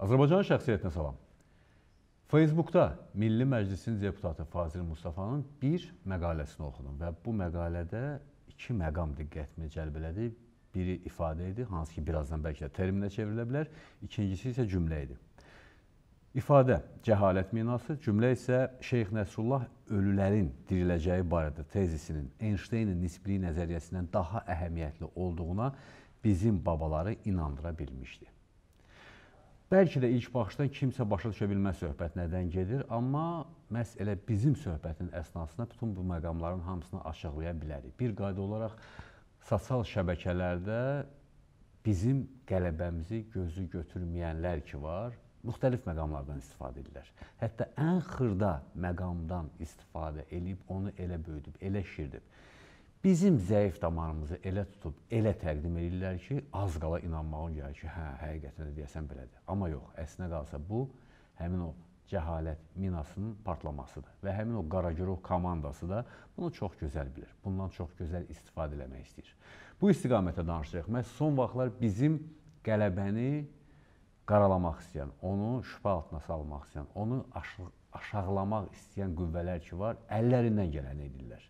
Azərbaycan şəxsiyyətinə salam. Facebookda Milli Məclisin deputatı Fazil Mustafanın bir məqaləsini oxudum və bu məqalədə iki məqam diqqətimi cəlb elədi. Biri ifadə idi, hansı ki, birazdan bəlkə də terminə çevrilə bilər. İkincisi isə cümlə idi. İfadə cəhalət minası, cümlə isə Şeyx Nəsrullah ölülərin diriləcəyi barədə tezisinin Einsteinin nisbliyi nəzəriyyəsindən daha əhəmiyyətli olduğuna bizim babaları inandıra bilmişdi. Bəlkə də ilk baxışda kimsə başa düşə bilməz söhbət nədən gedir, amma məhz elə bizim söhbətin əsnasında bütün bu məqamların hamısını açıqlaya bilərik. Bir qayda olaraq sosial şəbəkələrdə bizim qələbəmizi gözü götürməyənlər ki var, müxtəlif məqamlardan istifadə edirlər. Hətta ən xırda məqamdan istifadə edib onu elə böyüdüb, elə şirdib. Bizim zəif damarımızı elə tutub, elə təqdim edirlər ki, az qala inanmağın gəlir ki, hə, həqiqətən də deyəsən belədir. Amma yox, əslinə qalsa bu həmin o cəhalət minasının partlamasıdır və həmin o qaragüruh komandası da bunu çox gözəl bilir. Bundan çox gözəl istifadə eləmək istəyir. Bu istiqamətə danışacaq. Məhz son vaxtlar bizim qələbəni qaralamaq istəyən, onu şübhə altına salmaq istəyən, onu aşağılamaq istəyən qüvvələr ki var, əllərindən gələni edirlər.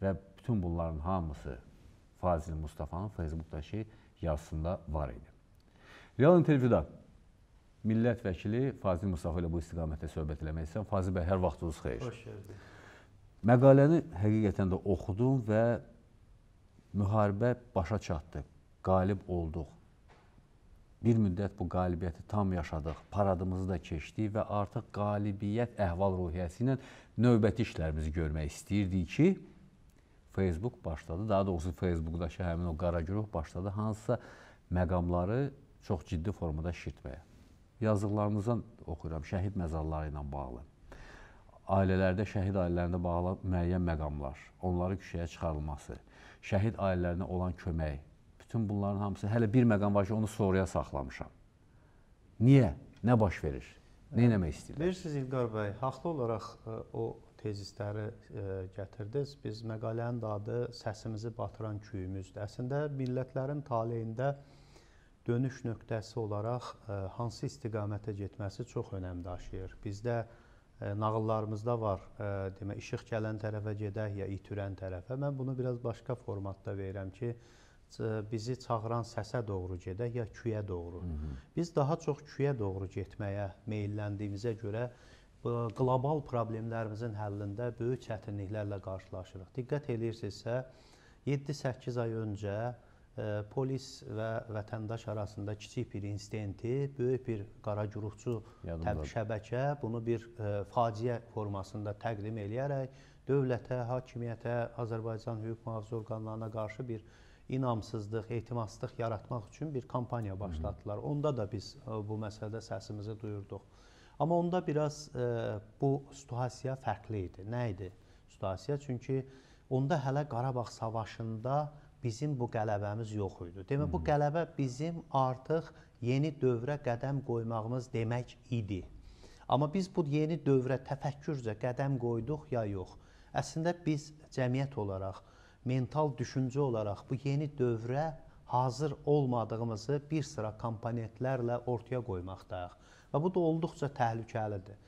Və bütün bunların hamısı Fazil Mustafa'nın Facebookdakı yazısında var idi. Real intervyuda millət vəkili Fazil Mustafa ilə bu istiqamətdə söhbət eləmək istəyirəm. Fazil bəy, hər vaxtınız xeyir. Xoş gəldiniz. Məqaləni həqiqətən də oxudum və müharibə başa çatdı. Qalib olduq. Bir müddət bu qalibiyyəti tam yaşadıq, paradımızı da keçdik və artıq qalibiyyət əhval ruhiyyəsi ilə növbəti işlərimizi görmək istəyirdik ki, Facebook başladı. Daha doğrusu Facebookdakı həmin o qara güruh başladı hansısa məqamları çox ciddi formada şirtməyə. Yazdıqlarınızdan oxuyuram, şəhid məzarları ilə bağlı. Ailələrdə, şəhid ailələrində bağlı müəyyən məqamlar, onları küçəyə çıxarılması, şəhid ailələrinə olan kömək, bütün bunların hamısı hələ bir məqam var ki, onu sonraya saxlamışam. Niyə? Nə baş verir? Nə etmək istəyirlər? Bilirsiniz İlqar bəy, haqlı olaraq e, o tezisləri e, gətirdiniz. Biz məqalənin adı Səsimizi batıran küyümüzdür. Əslində millətlərin taleyində dönüş nöqtəsi olaraq e, hansı istiqamətə getməsi çox önəm daşıyır. Bizdə e, nağıllarımızda var, demə işıq gələn tərəfə gedək ya itürən tərəfə. Mən bunu biraz başqa formatda verirəm ki, bizi çağıran səsə doğru gedək ya küyə doğru. Hı -hı. Biz daha çox küyə doğru getməyə meyilləndiyimizə görə qlobal problemlərimizin həllində böyük çətinliklərlə qarşılaşırıq. Diqqət eləyirsinizsə, 7-8 ay öncə e, polis və vətəndaş arasında kiçik bir insidenti, böyük bir qara guruhçu şəbəkə bunu bir e, faciə formasında təqdim eləyərək dövlətə, hakimiyyətə, Azərbaycan hüquq mühafizə orqanlarına qarşı bir inamsızlıq, etimadsızlıq yaratmaq üçün bir kampaniya başlatdılar. Onda da biz e, bu məsələdə səsimizi duyurduq. Amma onda biraz e, bu situasiya fərqli idi. Nə idi situasiya? Çünki onda hələ Qarabağ savaşında bizim bu qələbəmiz yox idi. Demək Hı -hı. bu hmm. qələbə bizim artıq yeni dövrə qədəm qoymağımız demək idi. Amma biz bu yeni dövrə təfəkkürcə qədəm qoyduq ya yox? Əslində biz cəmiyyət olaraq, mental düşüncə olaraq bu yeni dövrə hazır olmadığımızı bir sıra komponentlərlə ortaya qoymaqdayıq. Və bu da olduqca təhlükəlidir.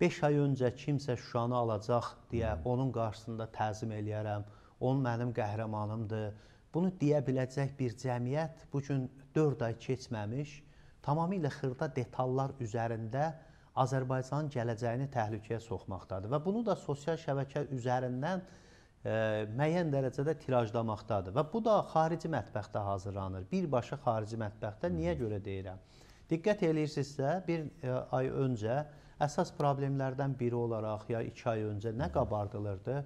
5 ay öncə kimsə Şuşanı alacaq deyə hmm. onun qarşısında təzim eləyərəm. Onun mənim qəhrəmanımdır. Bunu deyə biləcək bir cəmiyyət bu gün 4 ay keçməmiş tamamilə xırda detallar üzərində Azərbaycanın gələcəyini təhlükəyə soxmaqdadır və bunu da sosial şəbəkə üzərindən ə, e, müəyyən dərəcədə tirajlamaqdadır və bu da xarici mətbəxdə hazırlanır. Birbaşa xarici mətbəxdə niyə hmm. görə deyirəm? Diqqət eləyirsinizsə, bir ə, e, ay öncə əsas problemlərdən biri olaraq ya 2 ay öncə nə qabardılırdı?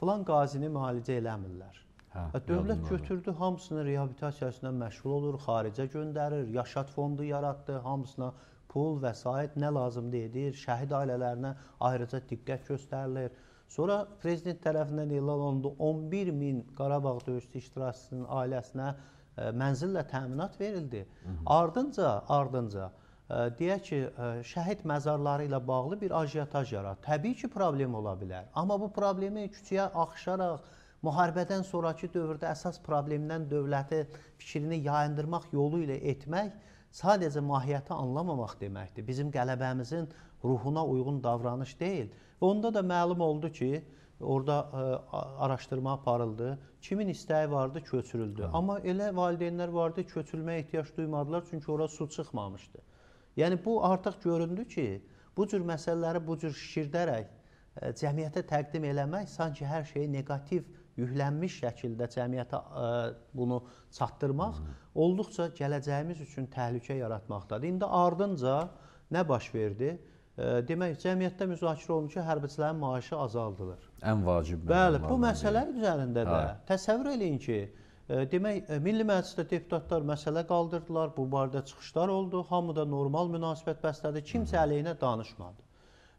Filan qazini müalicə eləmirlər. Hə, e, dövlət götürdü, hamısını reabilitasiyasına məşğul olur, xaricə göndərir, yaşat fondu yaratdı, hamısına pul, vəsait nə lazımdır edir, şəhid ailələrinə ayrıca diqqət göstərilir. Sonra prezident tərəfindən elan olundu 11 min Qarabağ döyüşçü iştirakçısının ailəsinə E, mənzillə təminat verildi. Hı -hı. Ardınca, ardınca e, deyək ki, e, şəhid məzarları ilə bağlı bir ajiyataj yarat. Təbii ki, problem ola bilər. Amma bu problemi küçüyə axışaraq müharibədən sonrakı dövrdə əsas problemdən dövləti fikrini yayındırmaq yolu ilə etmək sadəcə mahiyyəti anlamamaq deməkdir. Bizim qələbəmizin ruhuna uyğun davranış deyil. Onda da məlum oldu ki, Orada ə, e, araşdırma aparıldı. Kimin istəyi vardı, köçürüldü. Hı. Hə. Amma elə valideynlər vardı, köçürülməyə ehtiyac duymadılar, çünki ora su çıxmamışdı. Yəni bu artıq göründü ki, bu cür məsələləri bu cür şişirdərək ə, e, cəmiyyətə təqdim eləmək sanki hər şeyi neqativ yüklənmiş şəkildə cəmiyyətə ə, e, bunu çatdırmaq Hı. olduqca gələcəyimiz üçün təhlükə yaratmaqdadır. İndi ardınca nə baş verdi? Demək, cəmiyyətdə müzakirə olunur ki, hərbiçilərin maaşı azaldılır. Ən vacib məsələ. Bəli, bu məsələlər üzərində də hə. təsəvvür eləyin ki, demək, Milli Məclisdə deputatlar məsələ qaldırdılar, bu barədə çıxışlar oldu, hamı da normal münasibət bəslədi, kimsə əleyhinə danışmadı.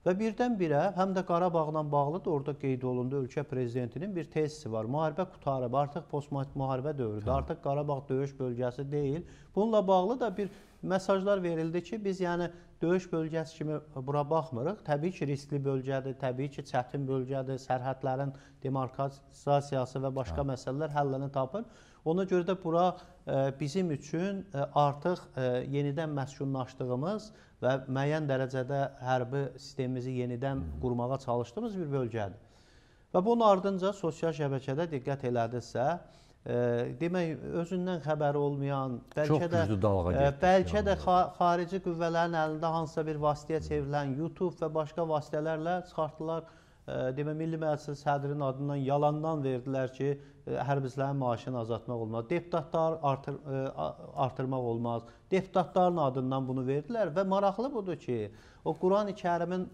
Və birdən-birə həm də Qarabağla bağlı da orada qeyd olundu ölkə prezidentinin bir tezisi var. Müharibə qutarıb, artıq postmat müharibə dövrüdür. Hə. Artıq Qarabağ döyüş bölgəsi deyil. Bununla bağlı da bir mesajlar verildi ki, biz yəni döyüş bölgəsi kimi bura baxmırıq. Təbii ki, riskli bölgədir, təbii ki, çətin bölgədir, sərhədlərin demarkasiyası və başqa Hə. məsələlər həllini tapır. Ona görə də bura ə, e, bizim üçün ə, e, artıq ə, e, yenidən məskunlaşdığımız və müəyyən dərəcədə hərbi sistemimizi yenidən qurmağa çalışdığımız bir bölgədir. Və bunun ardınca sosial şəbəkədə diqqət elədinizsə, demək özündən xəbəri olmayan, bəlkə də ə, bəlkə də xa xarici qüvvələrin əlində hansısa bir vasitəyə çevrilən YouTube və başqa vasitələrlə çıxartdılar. Demə Milli Məclis sədrinin adından yalandan verdilər ki, hərbçilərin maaşını azaltmaq olmaz, deputatlar artır, artırmaq olmaz. Deputatların adından bunu verdilər və maraqlı budur ki, o Qurani-Kərimin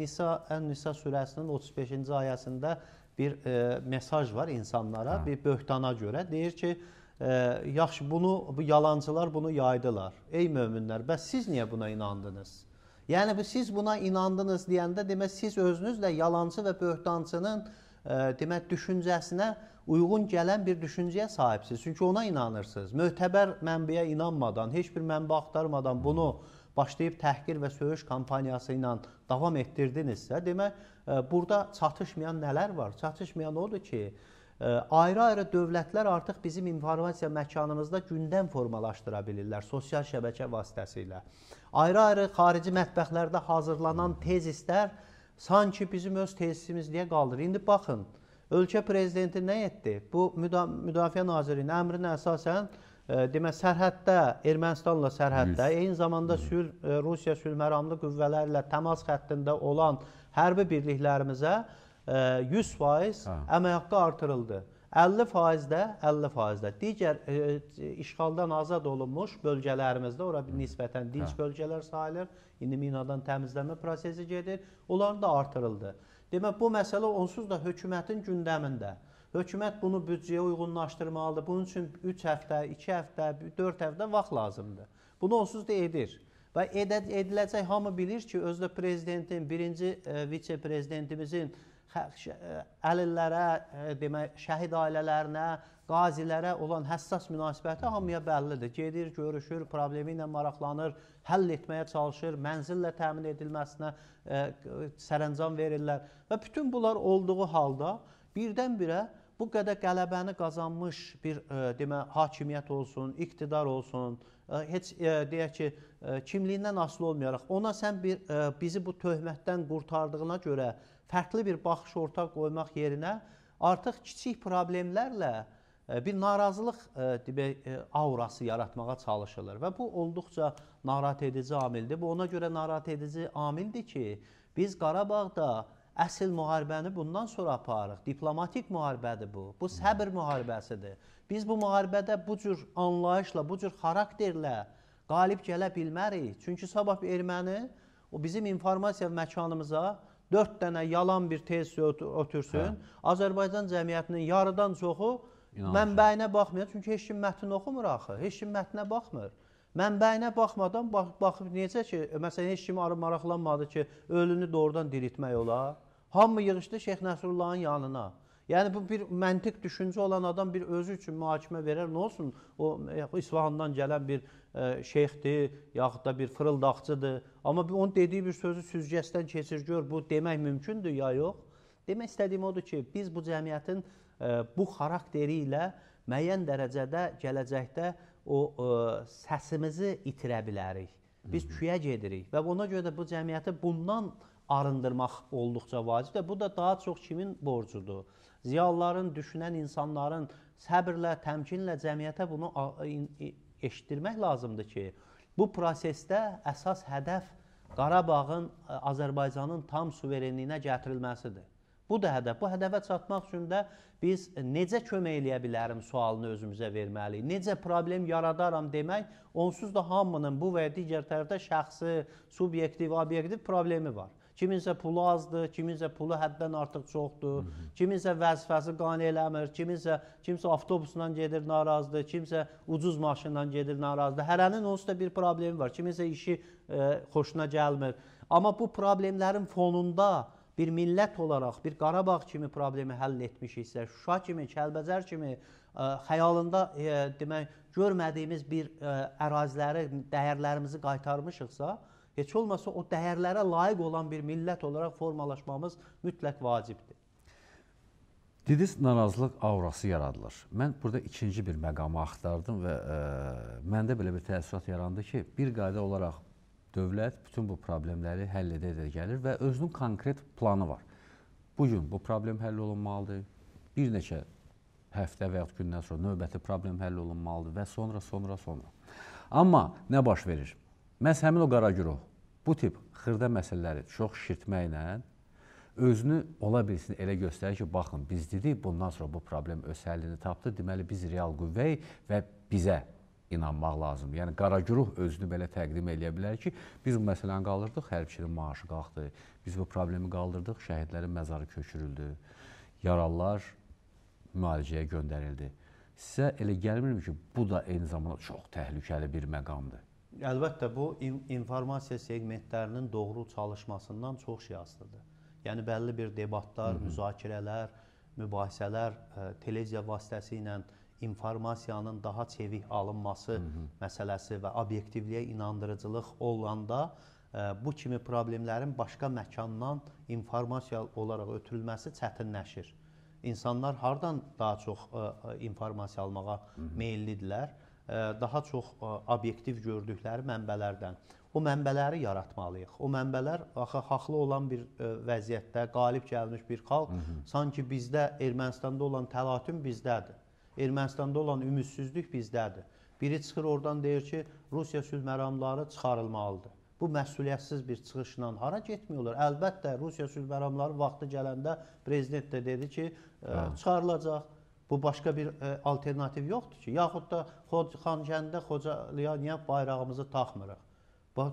Nisa Ən-Nisa surəsinin 35-ci ayəsində bir e, mesaj var insanlara, hə. bir böhtana görə. Deyir ki, e, yaxşı bunu bu yalançılar bunu yaydılar. Ey möminlər, bəs siz niyə buna inandınız? Yəni bu siz buna inandınız deyəndə demək siz özünüz də yalançı və böhtançının e, demək düşüncəsinə uyğun gələn bir düşüncəyə sahibsiniz. Çünki ona inanırsınız. Mötəbər mənbəyə inanmadan, heç bir mənbə axtarmadan bunu Hı başlayıb təhqir və söyüş kampaniyası ilə davam etdirdinizsə, demək e, burada çatışmayan nələr var? Çatışmayan odur ki, e, ayrı-ayrı dövlətlər artıq bizim informasiya məkanımızda gündəm formalaşdıra bilirlər sosial şəbəkə vasitəsilə. Ayrı-ayrı xarici mətbəxlərdə hazırlanan tezislər sanki bizim öz tezisimiz deyə qalır. İndi baxın, ölkə prezidenti nə etdi? Bu müdafiə nazirinin əmrinə əsasən demə sərhəddə Ermənistanla sərhəddə eyni zamanda sülh e, Rusiya sülhməramlı qüvvələrlə təmas xəttində olan hərbi birliklərimizə 100% e, əmək haqqı artırıldı. 50% də 50% də digər e, e, işğaldan azad olunmuş bölgələrimizdə ora nisbətən dinç hə. bölgələr sayılır. İndi minadan təmizləmə prosesi gedir. Onların da artırıldı. Demək bu məsələ onsuz da hökumətin gündəmində. Hökumət bunu büdcəyə uyğunlaşdırmalıdır. Bunun üçün 3 həftə, 2 həftə, 4 həftə vaxt lazımdır. Bunu onsuz da edir. Və edə, ediləcək hamı bilir ki, özdə prezidentin, birinci e, vitse-prezidentimizin e, əlillərə, e, demək, şəhid ailələrinə, qazilərə olan həssas münasibəti hamıya bəllidir. Gedir, görüşür, problemi ilə maraqlanır, həll etməyə çalışır, mənzillə təmin edilməsinə e, sərəncam verirlər və bütün bunlar olduğu halda birdən-birə bu qədər qələbəni qazanmış bir ə, e, demə hakimiyyət olsun, iqtidar olsun, ə, e, heç ə, e, deyək ki, ə, kimliyindən asılı olmayaraq ona sən bir ə, bizi bu töhmətdən qurtardığına görə fərqli bir baxış ortaq qoymaq yerinə artıq kiçik problemlərlə ə, bir narazılıq ə, demək ə, aurası yaratmağa çalışırlar və bu olduqca narahat edici amildir. Bu ona görə narahat edici amildir ki, biz Qarabağda Əsl müharibəni bundan sonra aparırıq. Diplomatik müharibədir bu. Bu səbir müharibəsidir. Biz bu müharibədə bu cür anlayışla, bu cür xarakterlə qalib gələ bilmərik. Çünki sabah bir erməni o bizim informasiya məkanımıza 4 dənə yalan bir tez ötürsün. Hə. Azərbaycan cəmiyyətinin yarıdan çoxu İnanmışım. mənbəyinə baxmıyor. Çünki heç kim mətn oxumur axı. Heç kim mətnə baxmır. Mənbəyinə baxmadan bax, baxıb necə ki, məsələn heç kim maraqlanmadı ki, ölünü doğrudan diriltmək olar. Hamı yığışdı Şeyx Nəsrullahın yanına. Yəni bu bir məntiq düşüncə olan adam bir özü üçün mühakimə verər. Nə olsun? O e, İsfahandan gələn bir ə, e, şeyxdir, yaxud da bir fırıldaqçıdır. Amma onun dediyi bir sözü süzgəcdən keçir gör, bu demək mümkündür ya yox? Demək istədiyim odur ki, biz bu cəmiyyətin ə, e, bu xarakteri ilə müəyyən dərəcədə gələcəkdə o ə, səsimizi itirə bilərik. Biz küyə gedirik və ona görə də bu cəmiyyəti bundan arındırmaq olduqca vacibdir. Bu da daha çox kimin borcudur? Ziyalıların, düşünən insanların səbirlə, təmkinlə cəmiyyətə bunu eşitdirmək lazımdır ki, bu prosesdə əsas hədəf Qarabağın Azərbaycanın tam suverenliyinə gətirilməsidir. Bu da hədəf. Bu hədəfə çatmaq üçün də biz necə kömək eləyə bilərim sualını özümüzə verməliyik. Necə problem yaradaram demək, onsuz da hamının bu və digər tərəfdə şəxsi, subyektiv, obyektiv problemi var kiminsə pulu azdır, kiminsə pulu həddən artıq çoxdur, Hı -hı. kiminsə vəzifəsi qane eləmir, kiminsə kimsə avtobusla gedir narazıdır, kimsə ucuz maşınla gedir narazıdır. Hərənin onsuz da bir problemi var. Kiminsə işi ə, e, xoşuna gəlmir. Amma bu problemlərin fonunda bir millət olaraq bir Qarabağ kimi problemi həll etmişiksə, Şuşa kimi, Kəlbəcər kimi ə, e, xəyalında ə, e, demək görmədiyimiz bir ə, əraziləri, dəyərlərimizi qaytarmışıqsa, Heç olmasa o dəyərlərə layiq olan bir millət olaraq formalaşmamız mütləq vacibdir. Dediniz, narazılıq aurası yaradılır. Mən burada ikinci bir məqamı axtardım və ə, e, məndə belə bir təəssürat yarandı ki, bir qayda olaraq dövlət bütün bu problemləri həll edə-edə gəlir və özünün konkret planı var. Bugün bu problem həll olunmalıdır, bir neçə həftə və yaxud gündən sonra növbəti problem həll olunmalıdır və sonra, sonra, sonra. Amma nə baş verir? Məhz həmin o Qaragürov bu tip xırda məsələləri çox şirtməklə özünü ola bilsin elə göstərir ki, baxın, biz dedik, bundan sonra bu problem öz həllini tapdı, deməli biz real qüvvəyik və bizə inanmaq lazımdır. Yəni Qaragürov özünü belə təqdim eləyə bilər ki, biz bu məsələni qaldırdıq, hərbçinin maaşı qalxdı, biz bu problemi qaldırdıq, şəhidlərin məzarı köçürüldü, yaralılar müalicəyə göndərildi. Sizə elə gəlmirmi ki, bu da eyni zamanda çox təhlükəli bir məqamdır. Əlbəttə bu informasiya segmentlərinin doğru çalışmasından çox şey asılıdır. Yəni bəlli bir debatlar, Hı -hı. müzakirələr, mübahisələr ə, e, televiziya vasitəsilə informasiyanın daha çevik alınması Hı -hı. məsələsi və obyektivliyə inandırıcılıq olanda ə, e, bu kimi problemlərin başqa məkandan informasiya olaraq ötürülməsi çətinləşir. İnsanlar hardan daha çox ə, e, informasiya almağa meyllidirlər? Hı -hı E, daha çox e, obyektiv gördükləri mənbələrdən o mənbələri yaratmalıyıq. O mənbələr axı haqlı olan bir ə, e, vəziyyətdə qalib gəlmiş bir xalq Hı -hı. sanki bizdə Ermənistanda olan təlatüm bizdədir. Ermənistanda olan ümidsizlik bizdədir. Biri çıxır oradan deyir ki, Rusiya sülh məramları çıxarılmalıdır. Bu məsuliyyətsiz bir çıxışla hara getmək olar? Əlbəttə Rusiya sülh məramları vaxtı gələndə prezident də dedi ki, ə, hə. çıxarılacaq Bu başqa bir e, alternativ yoxdur ki, yaxud da Xankəndə Xocalıya niyə bayrağımızı taxmırıq? Bu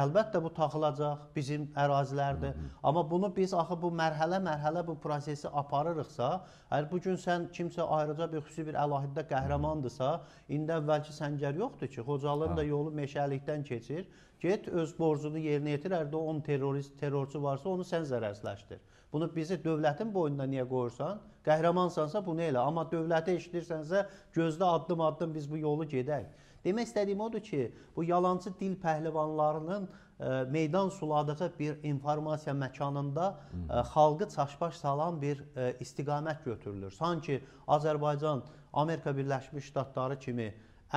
əlbəttə bu taxılacaq bizim ərazilərdir. Hı -hı. Amma bunu biz axı bu mərhələ-mərhələ bu prosesi aparırıqsa, əgər bu gün sən kimsə ayrıca bir xüsusi bir əlahiddə qəhrəmandırsa, indi əvvəlki səngər yoxdur ki, Xocalının da hə. yolu meşəlikdən keçir. Get öz borcunu yerinə yetir, ərdə 10 terrorist, terrorçu varsa onu sən zərərsləşdir. Bunu bizi dövlətin boynuna niyə qoyursan? Qəhrəmansansa bunu elə, amma dövləti eşidirsənsə gözlə addım-addım biz bu yolu gedək. Demək istədiyim odur ki, bu yalançı dil pəhlivanlarının ə, e, meydan suladığı bir informasiya məkanında ə, e, xalqı çaşbaş salan bir ə, e, istiqamət götürülür. Sanki Azərbaycan Amerika Birləşmiş Ştatları kimi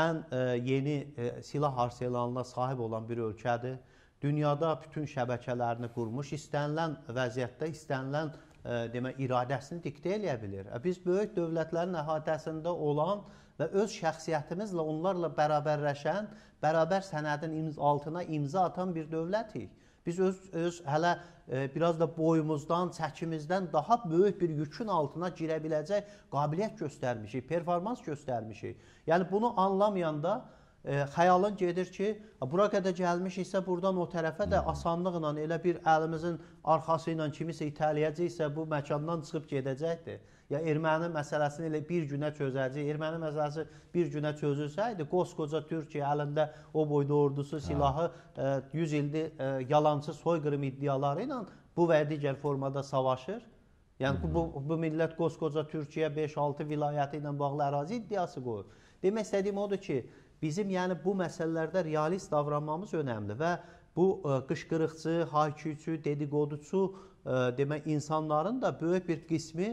ən ə, yeni ə, silah arsenalına sahib olan bir ölkədir dünyada bütün şəbəkələrini qurmuş, istənilən vəziyyətdə istənilən ə, e, demə iradəsini diktə eləyə bilir. E, biz böyük dövlətlərin əhatəsində olan və öz şəxsiyyətimizlə onlarla bərabərləşən, bərabər sənədin imz altına imza atan bir dövlətik. Biz öz öz hələ e, biraz da boyumuzdan, çəkimizdən daha böyük bir yükün altına girə biləcək qabiliyyət göstərmişik, performans göstərmişik. Yəni bunu anlamayanda e, xəyalın gedir ki, bura qədər gəlmişiksə, buradan o tərəfə də asanlıqla elə bir əlimizin arxası ilə kimisə itələyəcəksə, bu məkandan çıxıb gedəcəkdir. Ya erməni məsələsini elə bir günə çözəcək. Erməni məsələsi bir günə çözülsəydi, qoskoca Türkiyə əlində o boyda ordusu, hə. silahı, ə, e, 100 ildir ə, e, yalançı soyqırım iddiaları ilə bu və digər formada savaşır. Yəni Hı -hı. bu bu millət qoskoca Türkiyə 5-6 vilayəti ilə bağlı ərazi iddiası qoyur. Demək istədiyim odur ki, bizim yəni bu məsələlərdə realist davranmamız önəmli və bu ə, e, qışqırıqçı, hayküyçü, dediqoducu ə, e, demə insanların da böyük bir qismi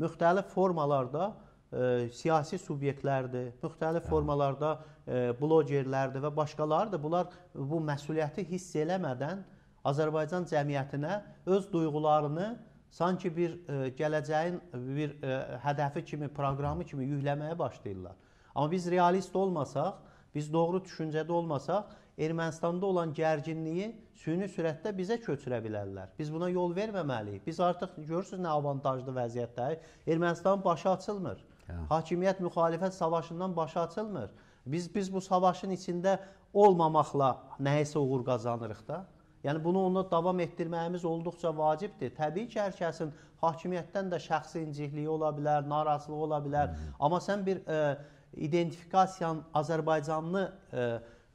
müxtəlif formalarda ə, e, siyasi subyektlərdir, müxtəlif hə. formalarda ə, blogerlərdir və başqalarıdır. Bunlar bu məsuliyyəti hiss eləmədən Azərbaycan cəmiyyətinə öz duyğularını sanki bir ə, gələcəyin bir ə, hədəfi kimi, proqramı kimi yükləməyə başlayırlar. Amma biz realist olmasaq, Biz doğru düşüncədə olmasaq, Ermənistanda olan gərginliyi süni sürətdə bizə köçürə bilərlər. Biz buna yol verməməliyik. Biz artıq görürsüz nə avantajlı vəziyyətdəyik. Ermənistanın başı açılmır. Hə. Hakimiyyət müxalifət savaşından başı açılmır. Biz biz bu savaşın içində olmamaqla nəyisə uğur qazanırıq da. Yəni bunu onda davam etdirməyimiz olduqca vacibdir. Təbii ki, hər kəsin hakimiyyətdən də şəxsi incikliyi ola bilər, narazılığı ola bilər. Hı -hı. Amma sən bir e, identifikasiyan Azərbaycanlı e,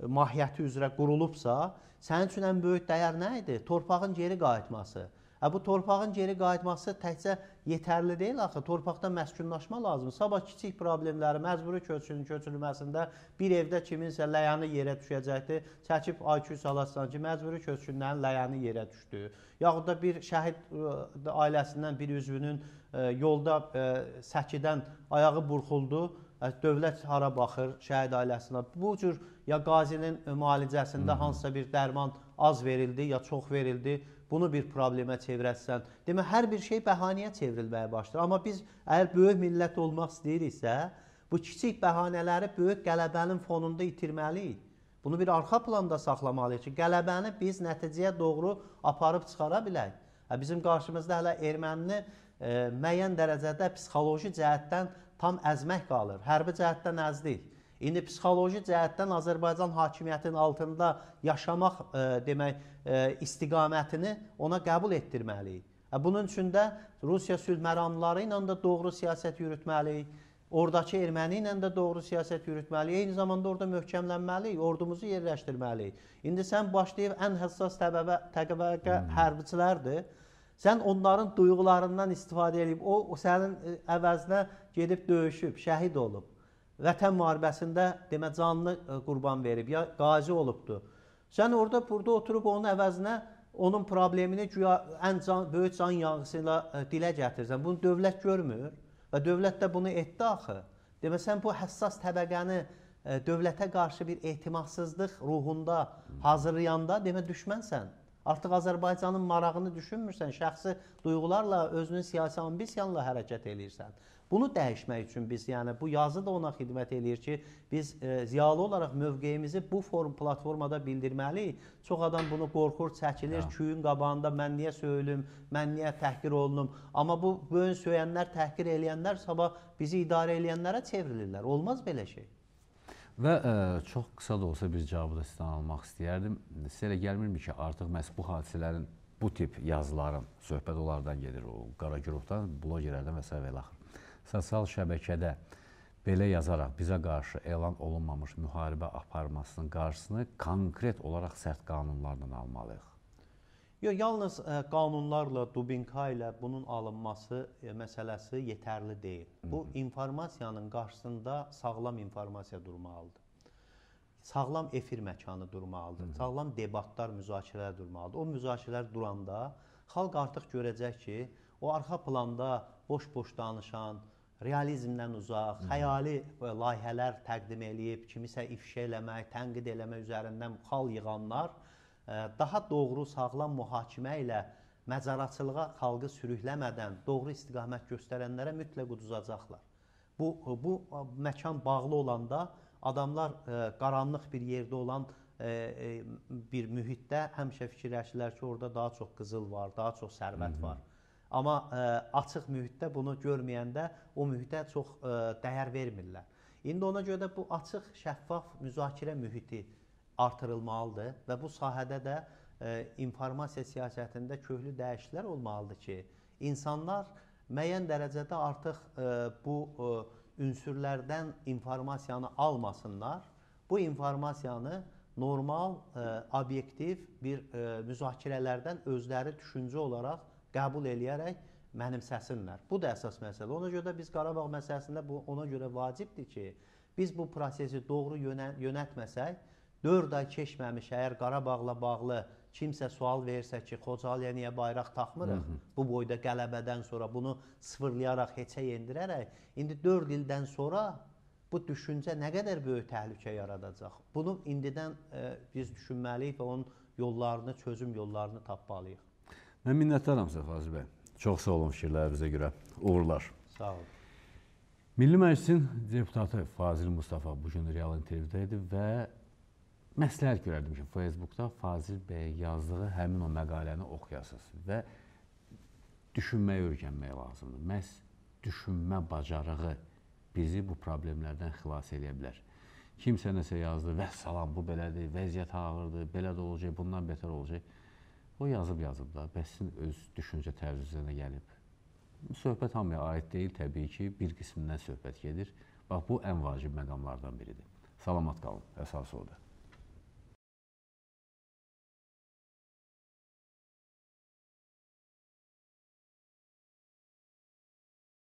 mahiyyəti üzrə qurulubsa, sənin üçün ən böyük dəyər nə idi? Torpağın geri qayıtması. Hə bu torpağın geri qayıtması təkcə yetərli deyil axı. Torpaqda məskunlaşma lazımdır. Sabah kiçik problemləri, məcburi köçünün köçürülməsində bir evdə kiminsə ləyəni yerə düşəcəkdi. Çəkib IQ salarsan ki, məcburi köçkünlərin ləyəni yerə düşdü. Yaxud da bir şəhid e, ailəsindən bir üzvünün e, yolda e, səkidən ayağı burxuldu dövlət hara baxır şəhid ailəsinə. Bu cür ya qazinin müalicəsində hansısa bir dərman az verildi ya çox verildi. Bunu bir problemə çevirəsən, demə hər bir şey bəhanəyə çevrilməyə başlayır. Amma biz əgər böyük millət olmaq istəyiriksə, bu kiçik bəhanələri böyük qələbənin fonunda itirməliyik. Bunu bir arxa planda saxlamalıyıq ki, qələbəni biz nəticəyə doğru aparıb çıxara bilək. Bizim qarşımızda hələ ermənini e, müəyyən dərəcədə psixoloji cəhətdən tam əzmək qalır. Hərbi cəhətdən əzdik. İndi psixoloji cəhətdən Azərbaycan hakimiyyətinin altında yaşamaq e, demək e, istiqamətini ona qəbul etdirməliyik. E, bunun üçün də Rusiya sülh məramları ilə də doğru siyasət yürütməliyik. Oradakı erməni ilə də doğru siyasət yürütməliyik. Eyni zamanda orada möhkəmlənməliyik, ordumuzu yerləşdirməliyik. İndi sən başlayıb ən həssas təbəqə hmm. hərbiçilərdir. Hmm. Sən onların duyğularından istifadə edib, o, o sənin e, əvəzinə gedib döyüşüb, şəhid olub. Vətən müharibəsində demə canlı e, qurban verib, ya qazi olubdu. Sən orada burada oturub onun əvəzinə onun problemini güya ən can, böyük can yağısı ilə e, dilə gətirsən. Bunu dövlət görmür və dövlət də bunu etdi axı. Demə sən bu həssas təbəqəni dövlətə qarşı bir etimadsızlıq ruhunda hazırlayanda demə düşmənsən. Artıq Azərbaycanın marağını düşünmürsən, şəxsi duyğularla, özünün siyasi ambisiyanla hərəkət eləyirsən. Bunu dəyişmək üçün biz, yəni bu yazı da ona xidmət eləyir ki, biz e, ziyalı olaraq mövqeyimizi bu forum platformada bildirməliyik. Çox adam bunu qorxur, çəkilir, küyün qabağında mən niyə söyülüm, mən niyə təhqir olunum. Amma bu böyün söyənlər, təhqir eləyənlər sabah bizi idarə eləyənlərə çevrilirlər. Olmaz belə şey. Və ə, e, çox qısa da olsa bir cavabı da sizdən almaq istəyərdim. Sizə elə gəlmirmi ki, artıq məhz bu hadisələrin, bu tip yazıların söhbət onlardan gedir, o qara qrupdan, blogerlərdən və s. və ilaxır. Sosial şəbəkədə belə yazaraq bizə qarşı elan olunmamış müharibə aparmasının qarşısını konkret olaraq sərt qanunlarla almalıyıq. Yox, yalnız ə, e, qanunlarla, dubinka ilə bunun alınması ə, e, məsələsi yetərli deyil. Bu informasiyanın qarşısında sağlam informasiya durmalıdır. Sağlam efir məkanı durmalıdır. Hı -hı. Sağlam debatlar, müzakirələr durmalıdır. O müzakirələr duranda xalq artıq görəcək ki, o arxa planda boş-boş danışan, realizmdən uzaq, xəyali e, layihələr təqdim eləyib, kimisə ifşa eləmək, tənqid eləmək üzərindən xal yığanlar daha doğru sağlam mühakimə ilə məzaraçılığa xalqı sürükləmədən doğru istiqamət göstərənlərə mütləq uduzacaqlar. Bu bu məkan bağlı olanda adamlar ə, e, qaranlıq bir yerdə olan ə, e, e, bir mühitdə həmişə fikirləşirlər ki, orada daha çox qızıl var, daha çox sərvət var. Amma ə, açıq mühitdə bunu görməyəndə o mühitə çox ə, dəyər vermirlər. İndi ona görə də bu açıq, şəffaf müzakirə mühiti artırılmalıdır və bu sahədə də e, informasiya siyasətində köklü dəyişikliklər olmalıdır ki, insanlar müəyyən dərəcədə artıq e, bu e, ünsürlərdən informasiyanı almasınlar. Bu informasiyanı normal, e, obyektiv bir e, müzakirələrdən özləri düşüncə olaraq qəbul eləyərək mənimsəsinlər. Bu da əsas məsələ. Ona görə də biz Qarabağ məsələsində bu ona görə vacibdir ki, biz bu prosesi doğru yönə, yönətməsək, 4 ay keçməmiş əgər Qarabağla bağlı kimsə sual versə ki, Xocalıya niyə bayraq taxmırıq? Hı -hı. Bu boyda qələbədən sonra bunu sıfırlayaraq heçə endirərək, indi 4 ildən sonra bu düşüncə nə qədər böyük təhlükə yaradacaq? Bunu indidən ə, e, biz düşünməliyik və onun yollarını, çözüm yollarını tapmalıyıq. Mən minnətdaram Səfazi bəy. Çox sağ olun fikirlərinizə görə. Uğurlar. Sağ olun. Milli Məclisin deputatı Fazil Mustafa bu gün Real TV-də idi və məsləhət görərdim ki, Facebookda Fazil bəy yazdığı həmin o məqaləni oxuyasınız və düşünməyi öyrənmək lazımdır. Məhz düşünmə bacarığı bizi bu problemlərdən xilas edə bilər. Kimsə nəsə yazdı, və salam, bu belədir, vəziyyət ağırdır, belə də olacaq, bundan betər olacaq. O yazıb-yazıb da, bəs sizin öz düşüncə tərzünüzə gəlib. Söhbət hamıya aid deyil, təbii ki, bir qismindən söhbət gedir. Bax, bu ən vacib məqamlardan biridir. Salamat qalın, əsası odur.